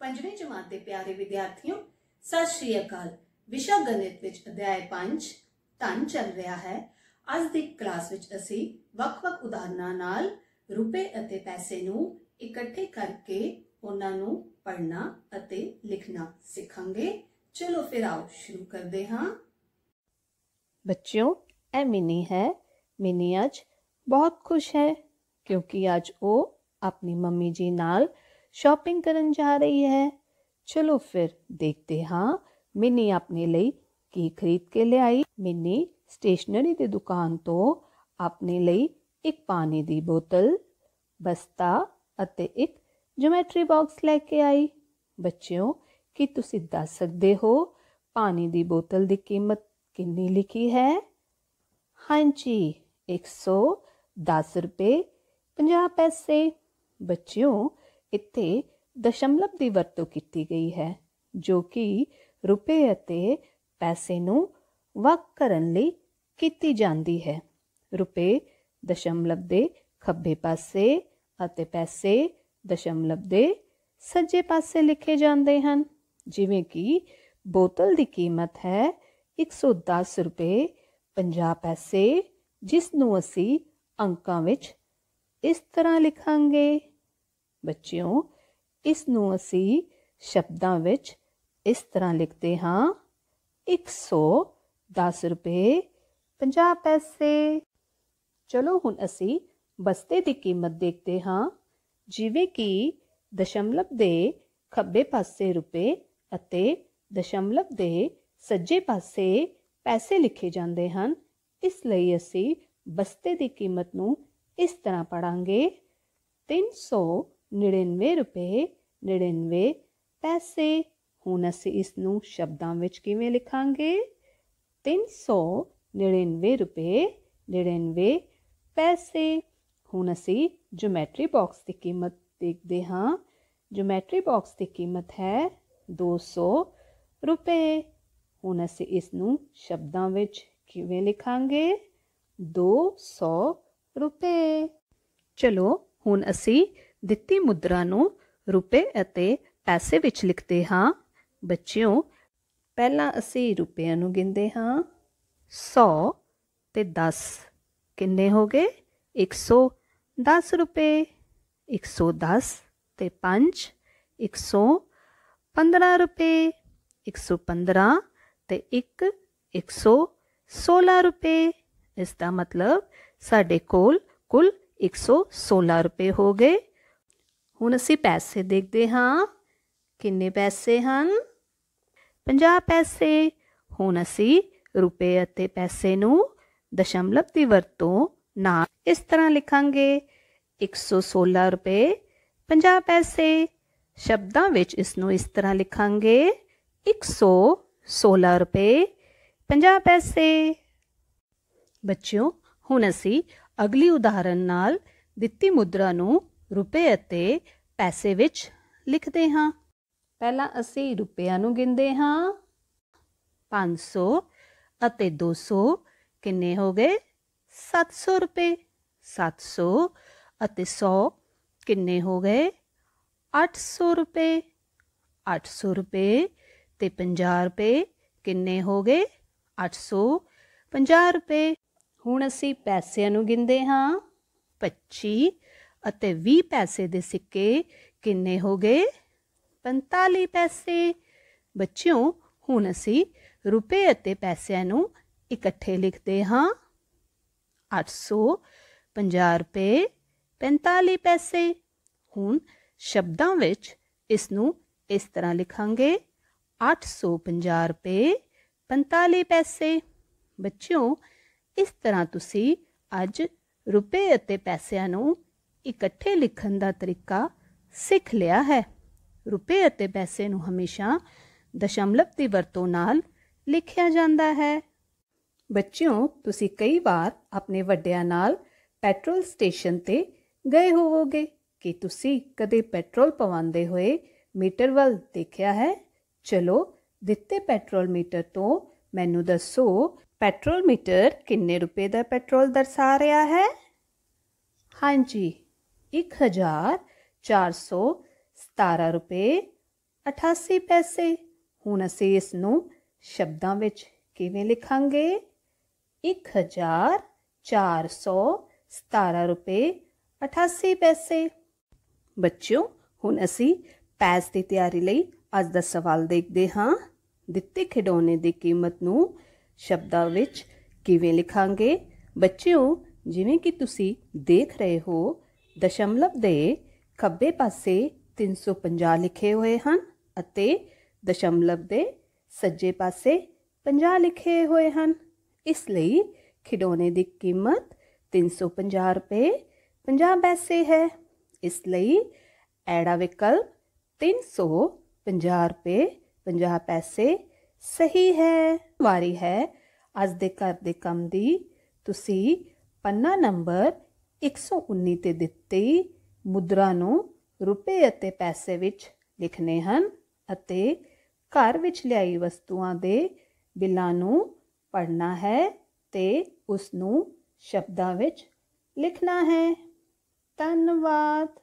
ਪੰਜਵੀਂ ਜਮਾਤ ਦੇ ਪਿਆਰੇ ਵਿਦਿਆਰਥੀਓ ਸਤਿ ਸ਼੍ਰੀ ਅਕਾਲ ਵਿਸ਼ਾ ਗਣਿਤ ਵਿੱਚ ਅਧਿਆਇ 5 ਧਨ ਚੱਲ ਰਿਹਾ ਹੈ ਅੱਜ ਦੀ ਕਲਾਸ ਵਿੱਚ ਅਸੀਂ ਵੱਖ-ਵੱਖ ਉਦਾਹਰਨਾਂ ਨਾਲ ਰੁਪਏ ਅਤੇ ਪੈਸੇ ਨੂੰ ਇਕੱਠੇ ਕਰਕੇ ਉਹਨਾਂ ਨੂੰ ਪੜ੍ਹਨਾ ਅਤੇ ਲਿਖਣਾ ਸਿੱਖਾਂਗੇ ਚਲੋ ਫਿਰ ਆਓ ਸ਼ੁਰੂ ਕਰਦੇ ਹਾਂ ਬੱਚਿਓ ਐ ਮਿਨੀ ਹੈ ਮਿਨੀ ਅੱਜ ਬਹੁਤ ਖੁਸ਼ ਹੈ ਕਿਉਂਕਿ ਅੱਜ ਉਹ ਆਪਣੀ ਮੰਮੀ ਜੀ ਨਾਲ ਸ਼ਾਪਿੰਗ ਕਰਨ ਜਾ ਰਹੀ ਹੈ ਚਲੋ ਫਿਰ ਦੇਖਦੇ ਹਾਂ ਮਿੰਨੀ ਆਪਣੇ ਲਈ ਕੀ ਖਰੀਦ ਕੇ ਲਿਆਈ ਮਿੰਨੀ ਸਟੇਸ਼ਨਰੀ ਦੀ ਦੁਕਾਨ ਤੋਂ ਆਪਣੇ ਲਈ ਇੱਕ ਪਾਣੀ ਦੀ ਬੋਤਲ ਬਸਤਾ ਅਤੇ ਇੱਕ ਜਿਓਮੈਟਰੀ ਬਾਕਸ ਲੈ ਕੇ ਆਈ ਬੱਚਿਓ ਕੀ ਤੁਸੀਂ ਦੱਸ ਸਕਦੇ ਹੋ ਪਾਣੀ ਦੀ ਬੋਤਲ ਦੀ ਕੀਮਤ ਕਿੰਨੀ ਲਿਖੀ ਹੈ ਹਾਂਜੀ 110 ਰੁਪਏ 50 ਪੈਸੇ ਬੱਚਿਓ ਇੱਥੇ ਦਸ਼ਮਲਵ ਦੀ ਵਰਤੋਂ ਕੀਤੀ ਗਈ ਹੈ ਜੋ ਕਿ ਰੁਪਏ ਅਤੇ ਪੈਸੇ ਨੂੰ ਵੱਖ ਕਰਨ ਲਈ ਕੀਤੀ ਜਾਂਦੀ ਹੈ ਰੁਪਏ ਦਸ਼ਮਲਵ ਦੇ ਖੱਬੇ ਪਾਸੇ ਅਤੇ ਪੈਸੇ ਦਸ਼ਮਲਵ ਦੇ ਸੱਜੇ ਪਾਸੇ ਲਿਖੇ ਜਾਂਦੇ ਹਨ ਜਿਵੇਂ ਕਿ ਬੋਤਲ ਦੀ ਕੀਮਤ ਹੈ 110 ਰੁਪਏ 50 ਪੈਸੇ ਜਿਸ ਨੂੰ ਅਸੀਂ ਅੰਕਾਂ ਵਿੱਚ ਇਸ ਤਰ੍ਹਾਂ ਲਿਖਾਂਗੇ ਬੱਚਿਓ ਇਸ ਨੂੰ ਅਸੀਂ ਸ਼ਬਦਾਂ ਵਿੱਚ ਇਸ ਤਰ੍ਹਾਂ ਲਿਖਦੇ ਹਾਂ 110 ਰੁਪਏ 50 ਪੈਸੇ ਚਲੋ ਹੁਣ ਅਸੀਂ ਬਸਤੇ ਦੀ ਕੀਮਤ ਦੇਖਦੇ ਹਾਂ ਜਿਵੇਂ ਕਿ ਦਸ਼ਮਲਵ ਦੇ ਖੱਬੇ ਪਾਸੇ ਰੁਪਏ ਅਤੇ ਦਸ਼ਮਲਵ ਦੇ ਸੱਜੇ ਪਾਸੇ ਪੈਸੇ ਲਿਖੇ ਜਾਂਦੇ ਹਨ ਇਸ ਲਈ ਅਸੀਂ ਬਸਤੇ ਦੀ ਕੀਮਤ ਨੂੰ ਇਸ ਤਰ੍ਹਾਂ ਪੜਾਂਗੇ 300 99 ਰੁਪਏ 99 ਪੈਸੇ ਹੁਣ ਅਸੀਂ ਇਸ ਨੂੰ ਸ਼ਬਦਾਂ ਵਿੱਚ ਕਿਵੇਂ ਲਿਖਾਂਗੇ 399 ਰੁਪਏ 99 ਪੈਸੇ ਹੁਣ ਅਸੀਂ ਜਿਓਮੈਟਰੀ ਬਾਕਸ ਦੀ ਕੀਮਤ ਦੇਖਦੇ ਹਾਂ ਜਿਓਮੈਟਰੀ ਬਾਕਸ ਦੀ ਕੀਮਤ ਹੈ 200 ਰੁਪਏ ਹੁਣ ਅਸੀਂ ਇਸ ਨੂੰ ਸ਼ਬਦਾਂ ਵਿੱਚ ਕਿਵੇਂ ਲਿਖਾਂਗੇ 200 ਰੁਪਏ ਚਲੋ ਹੁਣ ਅਸੀਂ ਦਿੱਤੀ ਮੁਦਰਾ ਨੂੰ ਰੁਪਏ ਅਤੇ ਪੈਸੇ ਵਿੱਚ ਲਿਖਦੇ ਹਾਂ ਬੱਚਿਓ ਪਹਿਲਾਂ ਅਸੀਂ ਰੁਪਿਆਂ ਨੂੰ ਗਿਣਦੇ ਹਾਂ 100 ਤੇ 10 ਕਿੰਨੇ ਹੋ ਗਏ 110 ਰੁਪਏ 110 ਤੇ 5 115 ਰੁਪਏ 115 ਤੇ 1 116 ਰੁਪਏ ਇਸ ਦਾ ਮਤਲਬ ਸਾਡੇ ਕੋਲ ਕੁੱਲ 116 ਰੁਪਏ ਹੋ ਗਏ ਹੁਣ ਅਸੀਂ ਪੈਸੇ ਦੇਖਦੇ ਹਾਂ ਕਿੰਨੇ ਪੈਸੇ ਹਨ 50 ਪੈਸੇ ਹੁਣ ਅਸੀਂ ਰੁਪਏ ਅਤੇ ਪੈਸੇ ਨੂੰ ਦਸ਼ਮਲਵ ਦੀ ਵਰਤੋਂ ਨਾਲ ਇਸ ਤਰ੍ਹਾਂ ਲਿਖਾਂਗੇ 116 ਰੁਪਏ 50 ਪੈਸੇ ਸ਼ਬਦਾਂ ਵਿੱਚ ਇਸ ਨੂੰ ਇਸ ਤਰ੍ਹਾਂ ਲਿਖਾਂਗੇ 116 ਰੁਪਏ 50 ਪੈਸੇ ਬੱਚਿਓ ਹੁਣ ਅਸੀਂ ਅਗਲੀ ਉਦਾਹਰਨ ਨਾਲ ਦਿੱਤੀ ਮੁਦਰਾ ਨੂੰ ਰੁਪਏ ਅਤੇ ਪੈਸੇ ਵਿੱਚ ਲਿਖਦੇ ਹਾਂ ਪਹਿਲਾਂ ਅਸੀਂ ਰੁਪਿਆਂ ਨੂੰ ਗਿਣਦੇ ਹਾਂ 500 ਅਤੇ 200 ਕਿੰਨੇ ਹੋ ਗਏ 700 ਰੁਪਏ 700 ਅਤੇ 100 ਕਿੰਨੇ ਹੋ ਗਏ 800 ਰੁਪਏ 800 ਰੁਪਏ ਤੇ 50 ਰੁਪਏ ਕਿੰਨੇ ਹੋ ਗਏ 850 ਰੁਪਏ ਹੁਣ ਅਸੀਂ ਪੈਸਿਆਂ ਨੂੰ ਗਿਣਦੇ ਹਾਂ 25 ਅਤੇ 20 ਪੈਸੇ ਦੇ ਸਿੱਕੇ ਕਿੰਨੇ ਹੋ ਗਏ 45 ਪੈਸੇ ਬੱਚਿਓ ਹੁਣ ਅਸੀਂ ਰੁਪਏ ਅਤੇ ਪੈਸਿਆਂ ਨੂੰ ਇਕੱਠੇ ਲਿਖਦੇ ਹਾਂ 850 ਰੁਪਏ 45 ਪੈਸੇ ਹੁਣ ਸ਼ਬਦਾਂ ਵਿੱਚ ਇਸ ਨੂੰ ਇਸ ਤਰ੍ਹਾਂ ਲਿਖਾਂਗੇ 850 ਰੁਪਏ 45 ਪੈਸੇ ਬੱਚਿਓ ਇਸ ਤਰ੍ਹਾਂ ਤੁਸੀਂ ਅੱਜ ਰੁਪਏ ਅਤੇ ਪੈਸਿਆਂ ਨੂੰ ਇਕੱਠੇ ਲਿਖਣ ਦਾ ਤਰੀਕਾ ਸਿੱਖ ਲਿਆ ਹੈ ਰੁਪਏ ਅਤੇ ਪੈਸੇ ਨੂੰ ਹਮੇਸ਼ਾ ਦਸ਼ਮਲਵ ਦੀ ਵਰਤੋਂ ਨਾਲ ਲਿਖਿਆ ਜਾਂਦਾ ਹੈ ਬੱਚਿਓ ਤੁਸੀਂ ਕਈ ਵਾਰ ਆਪਣੇ ਵੱਡਿਆਂ ਨਾਲ ਪੈਟਰੋਲ ਸਟੇਸ਼ਨ ਤੇ ਗਏ ਹੋਵੋਗੇ ਕਿ ਤੁਸੀਂ ਕਦੇ ਪੈਟਰੋਲ ਪਵਾਉਂਦੇ ਹੋਏ ਮੀਟਰ ਵੱਲ ਦੇਖਿਆ ਹੈ ਚਲੋ ਦਿੱਤੇ ਪੈਟਰੋਲ ਮੀਟਰ ਤੋਂ ਮੈਨੂੰ ਦੱਸੋ ਪੈਟਰੋਲ ਮੀਟਰ ਕਿੰਨੇ ਰੁਪਏ ਦਾ ਪੈਟਰੋਲ ਦਰਸਾ ਰਿਹਾ ਹੈ ਹਾਂਜੀ 1417 ਰੁਪਏ 88 ਪੈਸੇ ਹੁਣ ਅਸੀਂ ਇਸ ਨੂੰ ਸ਼ਬਦਾਂ ਵਿੱਚ ਕਿਵੇਂ ਲਿਖਾਂਗੇ 1417 ਰੁਪਏ 88 ਪੈਸੇ ਬੱਚਿਓ ਹੁਣ ਅਸੀਂ ਪੈਸ ਦੀ ਤਿਆਰੀ ਲਈ ਅੱਜ ਦਾ ਸਵਾਲ ਦੇਖਦੇ ਹਾਂ ਦਿੱਤੇ ਖਿਡੌਣੇ ਦੀ ਕੀਮਤ ਨੂੰ ਸ਼ਬਦਾਂ ਵਿੱਚ ਕਿਵੇਂ ਲਿਖਾਂਗੇ ਬੱਚਿਓ ਜਿਵੇਂ ਕਿ ਤੁਸੀਂ ਦੇਖ ਰਹੇ ਹੋ ਦਸ਼ਮਲਵ ਦੇ ਖੱਬੇ ਪਾਸੇ 350 ਲਿਖੇ ਹੋਏ ਹਨ ਅਤੇ ਦਸ਼ਮਲਵ ਦੇ ਸੱਜੇ ਪਾਸੇ 50 ਲਿਖੇ ਹੋਏ ਹਨ ਇਸ ਲਈ ਖਿਡੌਣੇ ਦੀ ਕੀਮਤ 350 ਰੁਪਏ 50 ਪੈਸੇ ਹੈ ਇਸ ਲਈ ਐੜਾ ਵਿਕਲਪ 350 ਰੁਪਏ 50 ਪੈਸੇ ਸਹੀ ਹੈ ਵਾਰੀ ਹੈ ਅੱਜ ਦੇ ਘਰ ਦੇ ਕੰਮ ਦੀ ਤੁਸੀਂ ਪੰਨਾ ਨੰਬਰ 119 ਤੇ ਦਿੱਤੀ ਮੁਦਰਾ ਨੂੰ ਰੁਪਏ ਅਤੇ ਪੈਸੇ ਵਿੱਚ ਲਿਖਨੇ ਹਨ ਅਤੇ ਘਰ ਵਿੱਚ ਲਿਆਈ ਵਸਤੂਆਂ ਦੇ ਬਿੱਲਾਂ ਨੂੰ ਪੜਨਾ ਹੈ ਤੇ ਉਸ ਨੂੰ ਸ਼ਬਦਾਂ ਵਿੱਚ ਲਿਖਣਾ ਹੈ ਧੰਨਵਾਦ